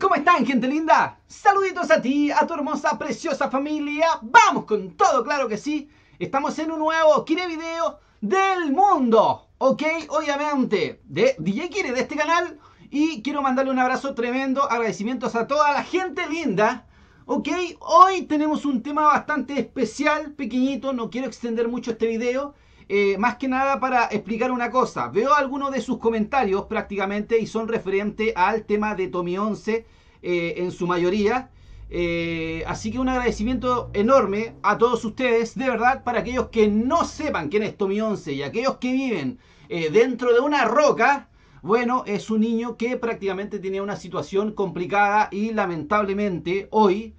¿Cómo están, gente linda? Saluditos a ti, a tu hermosa, preciosa familia. Vamos con todo, claro que sí. Estamos en un nuevo Kire Video del mundo, ¿ok? Obviamente, de DJ Kire, de este canal. Y quiero mandarle un abrazo tremendo, agradecimientos a toda la gente linda. Ok, hoy tenemos un tema bastante especial, pequeñito, no quiero extender mucho este video. Eh, más que nada para explicar una cosa. Veo algunos de sus comentarios prácticamente y son referentes al tema de Tommy 11 eh, en su mayoría. Eh, así que un agradecimiento enorme a todos ustedes, de verdad, para aquellos que no sepan quién es Tommy 11 y aquellos que viven dentro de una roca. Bueno, es un niño que prácticamente tenía una situación complicada y lamentablemente hoy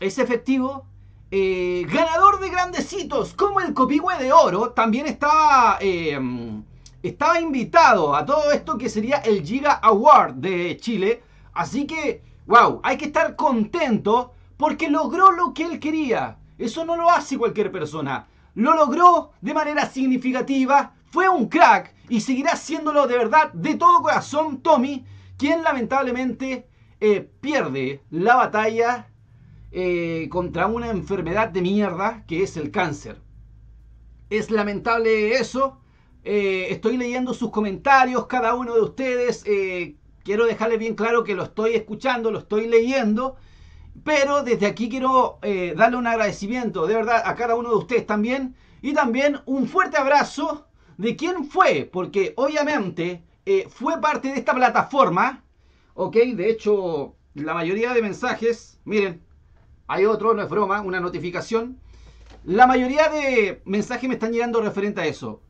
es efectivo eh, ganador de grandecitos como el Copigüe de Oro, también estaba, eh, estaba invitado a todo esto que sería el Giga Award de Chile. Así que, wow, hay que estar contento porque logró lo que él quería. Eso no lo hace cualquier persona. Lo logró de manera significativa, fue un crack y seguirá haciéndolo de verdad de todo corazón Tommy, quien lamentablemente eh, pierde la batalla eh, contra una enfermedad de mierda que es el cáncer. Es lamentable eso. Eh, estoy leyendo sus comentarios, cada uno de ustedes. Eh, quiero dejarles bien claro que lo estoy escuchando, lo estoy leyendo. Pero desde aquí quiero darle un agradecimiento, de verdad, a cada uno de ustedes también. Y también un fuerte abrazo de quién fue, porque obviamente fue parte de esta plataforma. Ok, de hecho, la mayoría de mensajes, miren, hay otro, no es broma, una notificación. La mayoría de mensajes me están llegando referente a eso.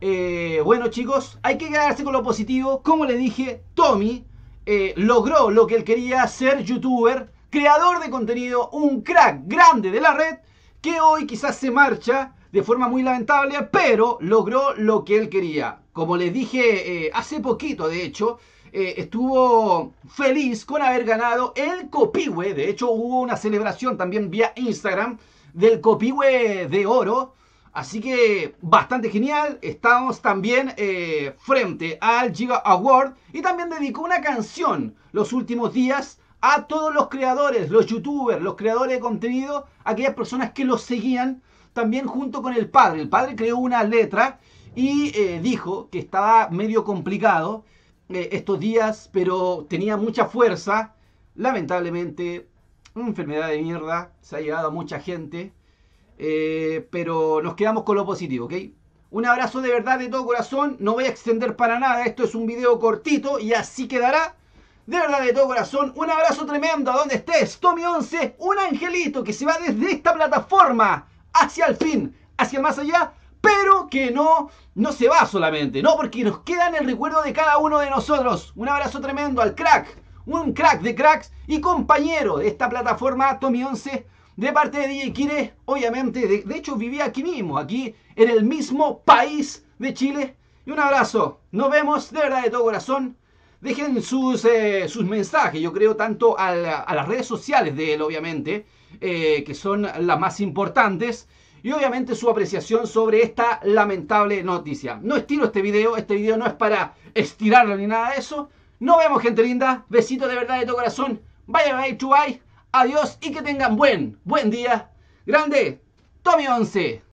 Eh, bueno chicos, hay que quedarse con lo positivo. Como le dije, Tommy eh, logró lo que él quería, ser youtuber, creador de contenido, un crack grande de la red, que hoy quizás se marcha de forma muy lamentable, pero logró lo que él quería. Como les dije eh, hace poquito, de hecho, eh, estuvo feliz con haber ganado el Copihue. De hecho, hubo una celebración también vía Instagram del Copihue de Oro. Así que bastante genial. Estamos también eh, frente al Giga Award. Y también dedicó una canción los últimos días a todos los creadores, los youtubers, los creadores de contenido, aquellas personas que los seguían. También junto con el padre. El padre creó una letra y eh, dijo que estaba medio complicado eh, estos días, pero tenía mucha fuerza. Lamentablemente, una enfermedad de mierda, se ha llegado a mucha gente, eh, pero nos quedamos con lo positivo, ¿ok? Un abrazo de verdad de todo corazón, no voy a extender para nada, esto es un video cortito y así quedará. De verdad, de todo corazón, un abrazo tremendo a donde estés, Tommy11, un angelito que se va desde esta plataforma hacia el fin, hacia el más allá, pero que no, no se va solamente, no, porque nos queda en el recuerdo de cada uno de nosotros. Un abrazo tremendo al crack, un crack de cracks y compañero de esta plataforma Tommy 11 de parte de DJ Kire, obviamente, de, hecho vivía aquí mismo, aquí en el mismo país de Chile. Y un abrazo, nos vemos de verdad de todo corazón. Dejen sus, eh, sus mensajes, yo creo, tanto a, las redes sociales de él, obviamente, eh, que son las más importantes y obviamente su apreciación sobre esta lamentable noticia. No estiro este video, este video no es para estirarlo ni nada de eso. Nos vemos gente linda, Besitos de verdad de tu corazón, bye bye bye, adiós y que tengan buen, buen día. Grande, Tommy 11.